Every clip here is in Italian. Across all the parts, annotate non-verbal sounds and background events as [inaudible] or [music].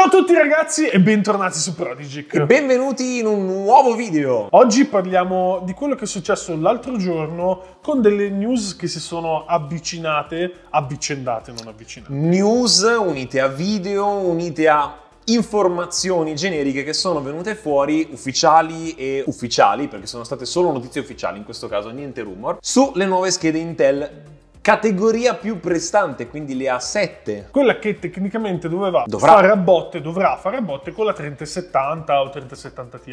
Ciao a tutti ragazzi e bentornati su Prodigic. E benvenuti in un nuovo video. Oggi parliamo di quello che è successo l'altro giorno con delle news che si sono avvicinate, avvicendate, non avvicinate. News unite a video, unite a informazioni generiche che sono venute fuori ufficiali e ufficiali, perché sono state solo notizie ufficiali in questo caso, niente rumor, sulle nuove schede Intel categoria più prestante, quindi le A7. Quella che tecnicamente doveva dovrà. fare a botte, dovrà fare a botte con la 3070 o 3070 Ti.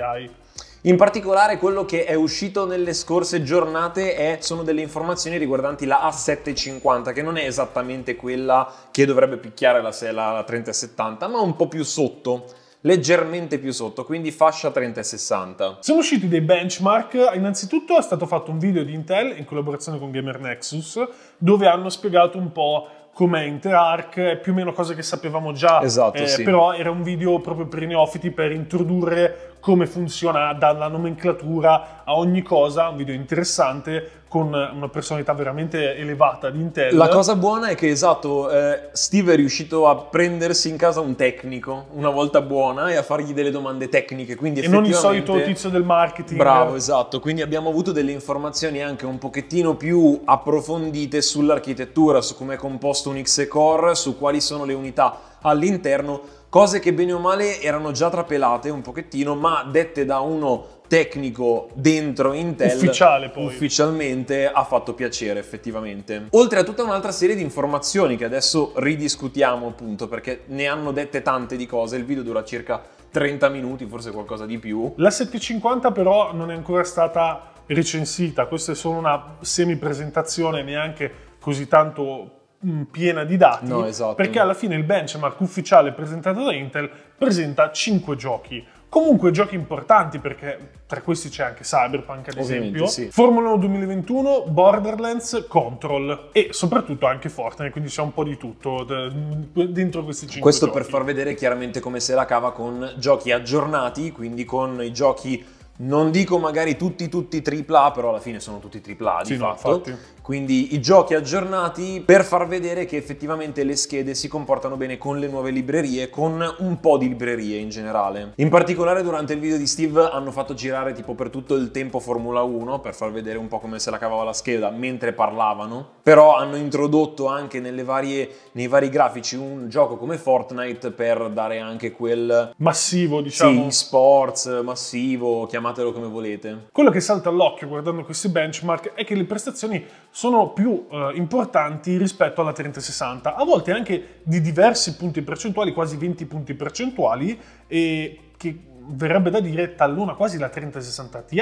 In particolare quello che è uscito nelle scorse giornate è, sono delle informazioni riguardanti la A750, che non è esattamente quella che dovrebbe picchiare la, la, la 3070, ma un po' più sotto leggermente più sotto, quindi fascia 30 e 60. Sono usciti dei benchmark, innanzitutto è stato fatto un video di Intel in collaborazione con Gamer Nexus, dove hanno spiegato un po' com'è Interarch, più o meno cose che sapevamo già, esatto, eh, sì. però era un video proprio per i neofiti per introdurre come funziona dalla nomenclatura a ogni cosa, un video interessante con una personalità veramente elevata di Intel. La cosa buona è che esatto, eh, Steve è riuscito a prendersi in casa un tecnico una volta buona e a fargli delle domande tecniche, quindi e non il solito tizio del marketing. Bravo, esatto, quindi abbiamo avuto delle informazioni anche un pochettino più approfondite sull'architettura, su come è composto un X-Core, su quali sono le unità all'interno cose che bene o male erano già trapelate un pochettino, ma dette da uno tecnico dentro Intel Ufficiale poi. ufficialmente ha fatto piacere effettivamente. Oltre a tutta un'altra serie di informazioni che adesso ridiscutiamo appunto perché ne hanno dette tante di cose, il video dura circa 30 minuti, forse qualcosa di più. La 750 però non è ancora stata recensita, questa è solo una semi presentazione, neanche così tanto Mm, piena di dati, no, esatto. perché alla fine il benchmark ufficiale presentato da Intel presenta 5 giochi. Comunque giochi importanti perché tra questi c'è anche Cyberpunk ad Ovviamente, esempio, sì. Formula 1 2021, Borderlands, Control e soprattutto anche Fortnite, quindi c'è un po' di tutto dentro questi 5 giochi Questo per far vedere chiaramente come se la cava con giochi aggiornati, quindi con i giochi non dico magari tutti tutti AAA, però alla fine sono tutti AAA di sì, fatto. No, quindi i giochi aggiornati per far vedere che effettivamente le schede si comportano bene con le nuove librerie, con un po' di librerie in generale. In particolare durante il video di Steve hanno fatto girare tipo per tutto il tempo Formula 1 per far vedere un po' come se la cavava la scheda mentre parlavano, però hanno introdotto anche varie, nei vari grafici un gioco come Fortnite per dare anche quel... Massivo diciamo. Sì, sports, massivo, chiamatelo come volete. Quello che salta all'occhio guardando questi benchmark è che le prestazioni sono più eh, importanti rispetto alla 3060, a volte anche di diversi punti percentuali, quasi 20 punti percentuali, e che verrebbe da dire tallona quasi la 3060 Ti,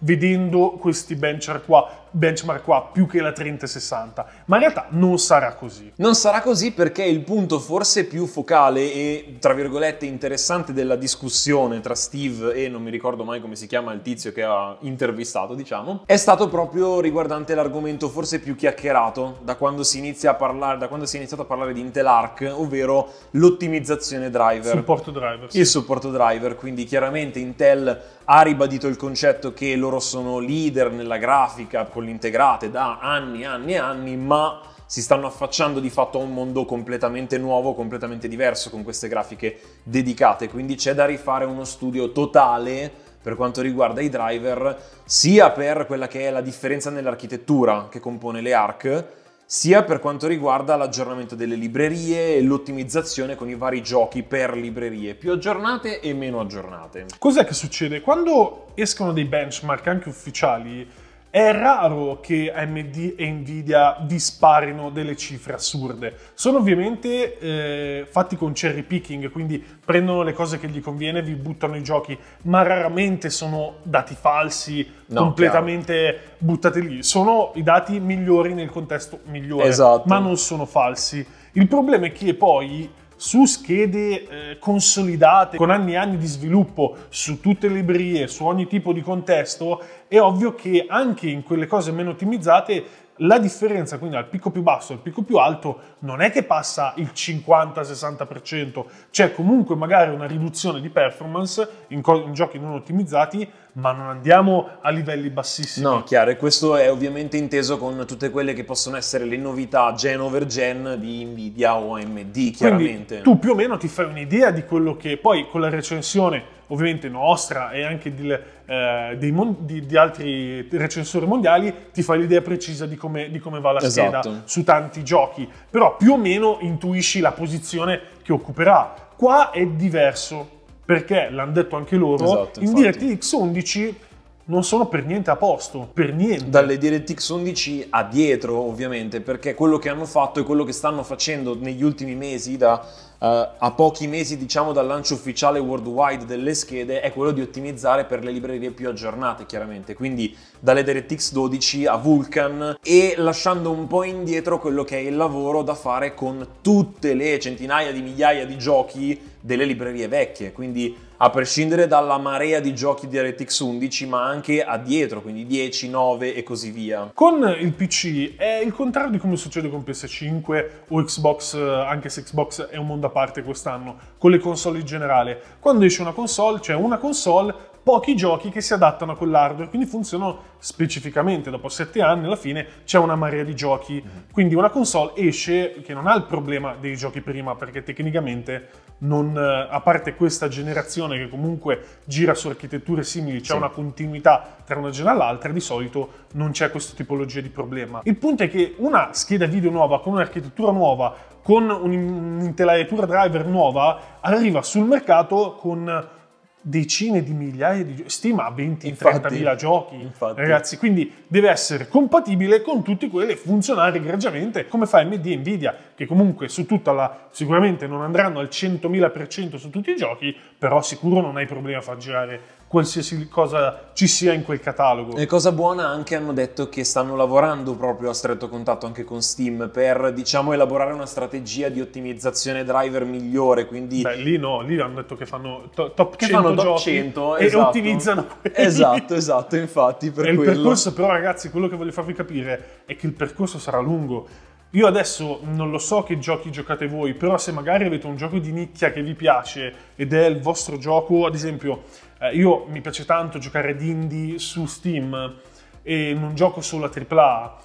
vedendo questi benchmark qua benchmark qua più che la 3060, ma in realtà non sarà così. Non sarà così perché il punto forse più focale e tra virgolette interessante della discussione tra Steve e non mi ricordo mai come si chiama il tizio che ha intervistato, diciamo, è stato proprio riguardante l'argomento forse più chiacchierato da quando si inizia a parlare, da quando si è iniziato a parlare di Intel Arc, ovvero l'ottimizzazione driver. Supporto driver. Sì. Il supporto driver, quindi chiaramente Intel ha ribadito il concetto che loro sono leader nella grafica con l'integrate da anni, e anni e anni, ma si stanno affacciando di fatto a un mondo completamente nuovo, completamente diverso con queste grafiche dedicate, quindi c'è da rifare uno studio totale per quanto riguarda i driver, sia per quella che è la differenza nell'architettura che compone le ARC, sia per quanto riguarda l'aggiornamento delle librerie e l'ottimizzazione con i vari giochi per librerie più aggiornate e meno aggiornate. Cos'è che succede? Quando escono dei benchmark anche ufficiali, è raro che AMD e Nvidia disparino delle cifre assurde. Sono ovviamente eh, fatti con cherry picking, quindi prendono le cose che gli conviene e vi buttano i giochi, ma raramente sono dati falsi, no, completamente chiaro. buttati lì. Sono i dati migliori nel contesto migliore, esatto. ma non sono falsi. Il problema è che poi su schede eh, consolidate con anni e anni di sviluppo su tutte le librerie, su ogni tipo di contesto, è ovvio che anche in quelle cose meno ottimizzate la differenza quindi dal picco più basso al picco più alto non è che passa il 50-60%, c'è comunque magari una riduzione di performance in, co- in giochi non ottimizzati, ma non andiamo a livelli bassissimi. No, chiaro, e questo è ovviamente inteso con tutte quelle che possono essere le novità gen over gen di Nvidia o AMD, chiaramente. Quindi, tu più o meno ti fai un'idea di quello che poi con la recensione ovviamente nostra e anche di, eh, mon- di, di, altri recensori mondiali, ti fai l'idea precisa di come, di come va la esatto. su tanti giochi, però più o meno intuisci la posizione che occuperà. Qua è diverso, perché l'hanno detto anche loro, esatto, in DirectX 11 non sono per niente a posto, per niente. Dalle DirectX 11 a dietro ovviamente, perché quello che hanno fatto e quello che stanno facendo negli ultimi mesi da Uh, a pochi mesi diciamo dal lancio ufficiale worldwide delle schede è quello di ottimizzare per le librerie più aggiornate chiaramente quindi dalle DirectX 12 a Vulkan e lasciando un po' indietro quello che è il lavoro da fare con tutte le centinaia di migliaia di giochi delle librerie vecchie quindi a prescindere dalla marea di giochi di DirectX 11, ma anche a dietro, quindi 10, 9 e così via. Con il PC è il contrario di come succede con PS5 o Xbox, eh, anche se Xbox è un mondo a parte quest'anno, con le console in generale. Quando esce una console, c'è cioè una console pochi giochi che si adattano a quell'hardware, quindi funzionano specificamente. Dopo sette anni, alla fine c'è una marea di giochi. Mm-hmm. Quindi una console esce che non ha il problema dei giochi prima, perché tecnicamente non, eh, a parte questa generazione che comunque gira su architetture simili, c'è sì. una continuità tra una generazione e l'altra, di solito non c'è questa tipologia di problema. Il punto è che una scheda video nuova con un'architettura nuova, con un'intelaiatura driver nuova, arriva sul mercato con decine di migliaia di giochi, stima 20-30 giochi, infatti. ragazzi, quindi deve essere compatibile con tutti quelli e funzionare egregiamente come fa AMD e Nvidia che comunque su tutta la... sicuramente non andranno al 100.000% su tutti i giochi, però sicuro non hai problemi a far girare qualsiasi cosa ci sia in quel catalogo. E cosa buona anche hanno detto che stanno lavorando proprio a stretto contatto anche con Steam per diciamo elaborare una strategia di ottimizzazione driver migliore, quindi Beh, lì no, lì hanno detto che fanno to- top che 100 fanno top 100, e esatto. ottimizzano [laughs] quelli. Esatto, esatto, infatti per e quello. il percorso però ragazzi, quello che voglio farvi capire è che il percorso sarà lungo io adesso non lo so che giochi giocate voi, però se magari avete un gioco di nicchia che vi piace ed è il vostro gioco, ad esempio, eh, io mi piace tanto giocare ad indie su Steam e non gioco solo a AAA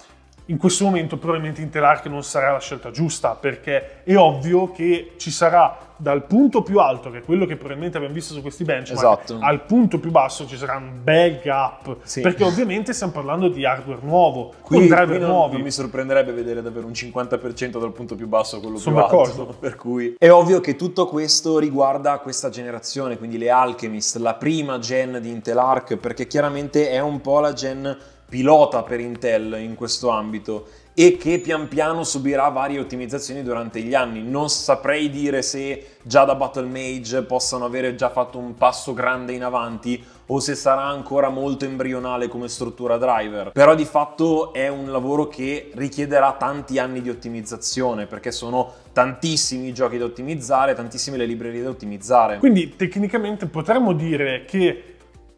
in questo momento probabilmente Interarc non sarà la scelta giusta perché è ovvio che ci sarà dal punto più alto, che è quello che probabilmente abbiamo visto su questi benchmark, esatto. al punto più basso ci sarà un bel gap, sì. perché ovviamente stiamo parlando di hardware nuovo, qui, con driver qui non, Non mi sorprenderebbe vedere davvero un 50% dal punto più basso a quello Sono più d'accordo. alto, [laughs] per cui è ovvio che tutto questo riguarda questa generazione, quindi le Alchemist, la prima gen di Intel Arc, perché chiaramente è un po' la gen pilota per Intel in questo ambito e che pian piano subirà varie ottimizzazioni durante gli anni. Non saprei dire se già da Battle Mage possano avere già fatto un passo grande in avanti o se sarà ancora molto embrionale come struttura driver. Però di fatto è un lavoro che richiederà tanti anni di ottimizzazione perché sono tantissimi i giochi da ottimizzare, tantissime le librerie da ottimizzare. Quindi tecnicamente potremmo dire che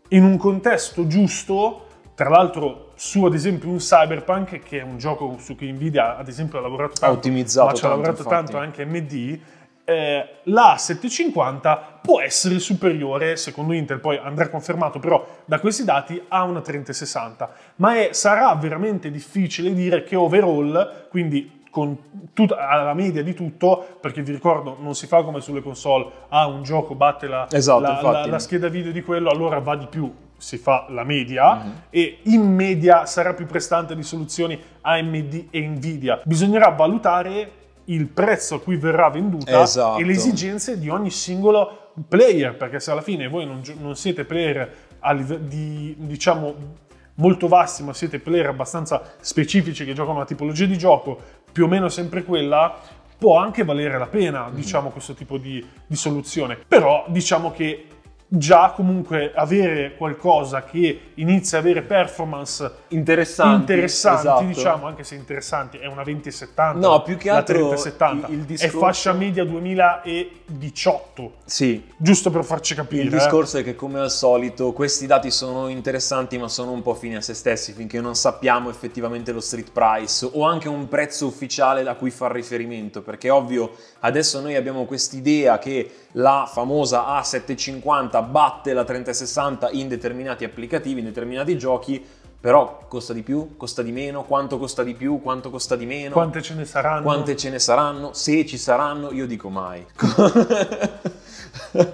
in un contesto giusto tra l'altro su ad esempio un Cyberpunk, che è un gioco su cui Nvidia ad esempio ha lavorato tanto, ha ottimizzato ma ci ha lavorato infatti. tanto anche MD, eh, la 750 può essere superiore, secondo Intel, poi andrà confermato però da questi dati, a una 3060. Ma è, sarà veramente difficile dire che overall, quindi con tut- alla media di tutto, perché vi ricordo non si fa come sulle console, ah un gioco batte la, esatto, la, la, la scheda video di quello, allora va di più si fa la media mm-hmm. e in media sarà più prestante di soluzioni AMD e Nvidia. Bisognerà valutare il prezzo a cui verrà venduta esatto. e le esatto. esigenze di ogni singolo player, perché se alla fine voi non, non siete player a di, diciamo, molto vasti, ma siete player abbastanza specifici che giocano una tipologia di gioco più o meno sempre quella, può anche valere la pena, mm-hmm. diciamo, questo tipo di, di soluzione. Però diciamo che già comunque avere qualcosa che inizia a avere performance interessanti, interessanti esatto. diciamo, anche se interessanti, è una 2070. No, più che altro la 3070 il, il discorso... è fascia media 2018. Sì. Giusto per farci capire. Il eh. discorso eh. è che come al solito questi dati sono interessanti, ma sono un po' fini a se stessi finché non sappiamo effettivamente lo street price o anche un prezzo ufficiale da cui far riferimento, perché ovvio adesso noi abbiamo quest'idea che la famosa A750 3060 batte la 3060 in determinati applicativi, in determinati giochi, però costa di più, costa di meno, quanto costa di più, quanto costa di meno. Quante ce ne saranno? Quante ce ne saranno? Se ci saranno, io dico mai. [laughs]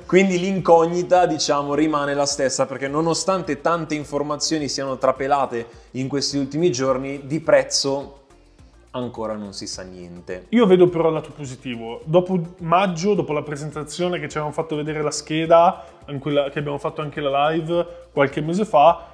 Quindi l'incognita, diciamo, rimane la stessa perché nonostante tante informazioni siano trapelate in questi ultimi giorni, di prezzo ancora non si sa niente. Io vedo però il lato positivo. Dopo maggio, dopo la presentazione che ci avevano fatto vedere la scheda, quella, che abbiamo fatto anche la live qualche mese fa,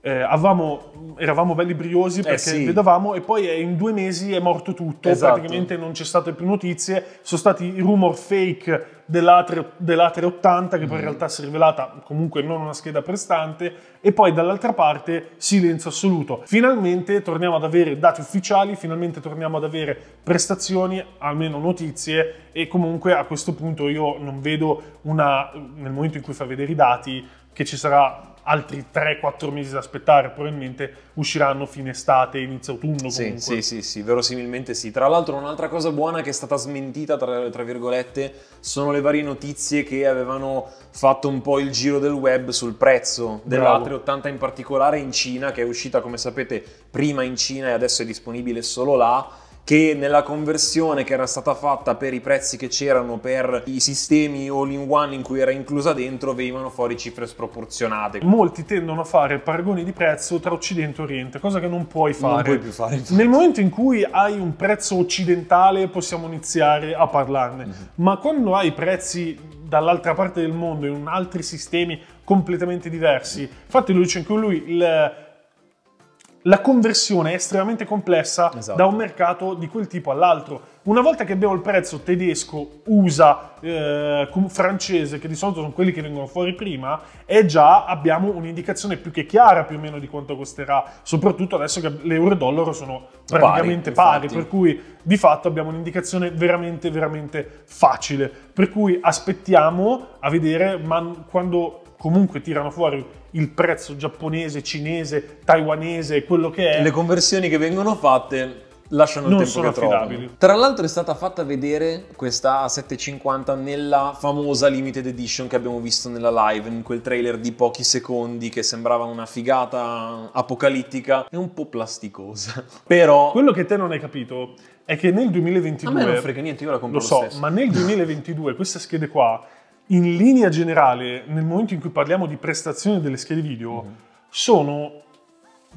eh, avevamo, eravamo belli briosi eh, perché eh sì. vedevamo e poi in due mesi è morto tutto, esatto. praticamente non c'è state più notizie, sono stati i rumor fake dell'A380 80 che poi mm. in realtà si è rivelata comunque non una scheda prestante e poi dall'altra parte silenzio assoluto. Finalmente torniamo ad avere dati ufficiali, finalmente torniamo ad avere prestazioni, almeno notizie e comunque a questo punto io non vedo una, nel momento in cui fa vedere i dati che ci sarà altri 3-4 mesi da aspettare, probabilmente usciranno fine estate, inizio autunno sì, Sì, sì, sì, verosimilmente sì. Tra l'altro un'altra cosa buona che è stata smentita, tra, tra virgolette, sono le varie notizie che avevano fatto un po' il giro del web sul prezzo dell'A380 in particolare in Cina, che è uscita come sapete prima in Cina e adesso è disponibile solo là che nella conversione che era stata fatta per i prezzi che c'erano per i sistemi all-in-one in cui era inclusa dentro venivano fuori cifre sproporzionate. Molti tendono a fare paragoni di prezzo tra Occidente e Oriente, cosa che non puoi fare. Non puoi più fare. Infatti. Nel momento in cui hai un prezzo occidentale possiamo iniziare a parlarne, mm-hmm. ma quando hai prezzi dall'altra parte del mondo in altri sistemi completamente diversi, infatti lui dice anche lui, il la conversione è estremamente complessa esatto. da un mercato di quel tipo all'altro. Una volta che abbiamo il prezzo tedesco, USA, eh, francese, che di solito sono quelli che vengono fuori prima, è già abbiamo un'indicazione più che chiara più o meno di quanto costerà, soprattutto adesso che l'euro e il dollaro sono praticamente pari, pari per cui di fatto abbiamo un'indicazione veramente, veramente facile. Per cui aspettiamo a vedere man- quando comunque tirano fuori il prezzo giapponese, cinese, taiwanese, quello che è. Le conversioni che vengono fatte lasciano il tempo sono che affidabili. Trovano. Tra l'altro è stata fatta vedere questa a 750 nella famosa limited edition che abbiamo visto nella live, in quel trailer di pochi secondi che sembrava una figata apocalittica È un po' plasticosa. [laughs] Però quello che te non hai capito è che nel 2022 A me non frega niente, io la compro lo so, lo ma nel 2022 queste schede qua in linea generale, nel momento in cui parliamo di prestazione delle schede video, mm-hmm. sono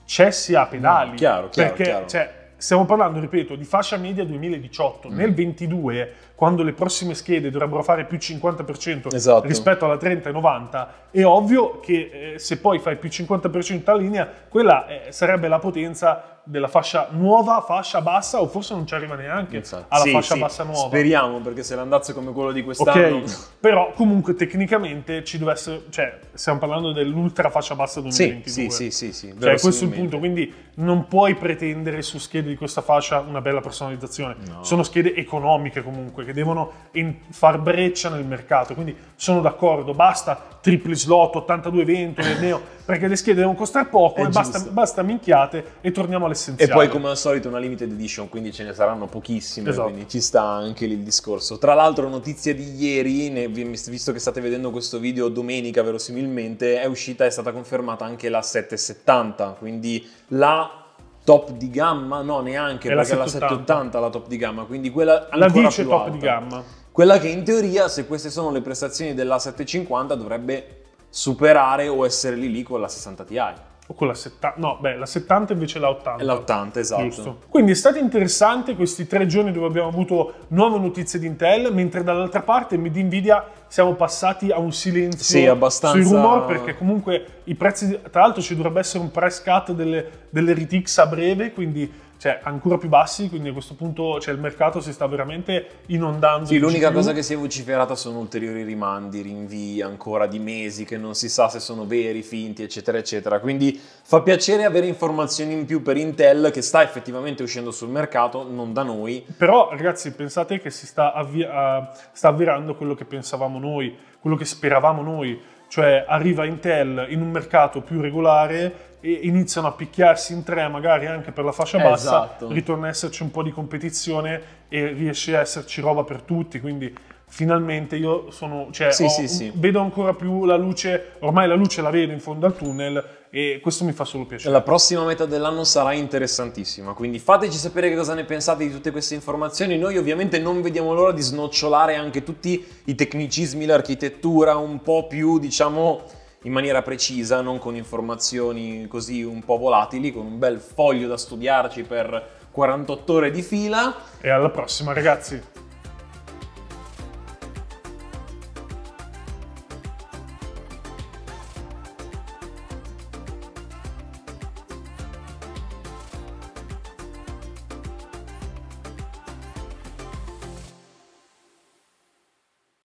cessi a pedali. Mm, chiaro, chiaro, perché, chiaro. Cioè, stiamo parlando, ripeto, di fascia media 2018. Mm. Nel 22, quando le prossime schede dovrebbero fare più 50% esatto. rispetto alla 30 e 90, è ovvio che eh, se poi fai più 50% a linea, quella eh, sarebbe la potenza della fascia nuova, fascia bassa, o forse non ci arriva neanche Infatti. alla sì, fascia sì. bassa nuova. Speriamo, perché se l'andasse come quello di quest'anno... Okay. Però comunque tecnicamente ci dovesse... Cioè, stiamo parlando dell'ultra fascia bassa 2022. Sì, sì, sì, sì. sì cioè, questo è il punto. Quindi non puoi pretendere su schede di questa fascia una bella personalizzazione. No. Sono schede economiche comunque, che devono in- far breccia nel mercato. Quindi sono d'accordo, basta tripli slot, 82-20, neo, perché le schede devono costare poco e basta, basta minchiate e torniamo alla l'essenziale. E poi come al solito una limited edition, quindi ce ne saranno pochissime, esatto. quindi ci sta anche lì il discorso. Tra l'altro notizia di ieri, visto che state vedendo questo video domenica verosimilmente, è uscita, è stata confermata anche la 770, quindi la top di gamma, no neanche, è perché la 780 è la top di gamma, quindi quella ancora la 10 top alta. di gamma. Quella che in teoria, se queste sono le prestazioni della 750, dovrebbe superare o essere lì lì con la 60 Ti o con la 70, no, beh, la 70 invece la 80. È la 80, esatto. Giusto. Quindi è stato interessante questi tre giorni dove abbiamo avuto nuove notizie di Intel, mentre dall'altra parte di Nvidia siamo passati a un silenzio sì, abbastanza... sui rumor perché comunque i prezzi, tra l'altro ci dovrebbe essere un price cut delle, delle RTX a breve, quindi cioè, ancora più bassi, quindi a questo punto cioè, il mercato si sta veramente inondando. Sì, l'unica più. cosa che si è vociferata sono ulteriori rimandi, rinvii ancora di mesi che non si sa se sono veri, finti, eccetera, eccetera. Quindi fa piacere avere informazioni in più per Intel che sta effettivamente uscendo sul mercato, non da noi. Però ragazzi, pensate che si sta, avvi- uh, sta avverando quello che pensavamo noi, quello che speravamo noi cioè arriva Intel in un mercato più regolare e iniziano a picchiarsi in tre magari anche per la fascia bassa, esatto. ritorna a esserci un po' di competizione e riesce a esserci roba per tutti, quindi finalmente io sono, cioè, sì, ho, sì, sì. vedo ancora più la luce, ormai la luce la vedo in fondo al tunnel e questo mi fa solo piacere. La prossima metà dell'anno sarà interessantissima, quindi fateci sapere che cosa ne pensate di tutte queste informazioni. Noi ovviamente non vediamo l'ora di snocciolare anche tutti i tecnicismi, l'architettura un po' più, diciamo, in maniera precisa, non con informazioni così un po' volatili, con un bel foglio da studiarci per 48 ore di fila. E alla prossima ragazzi!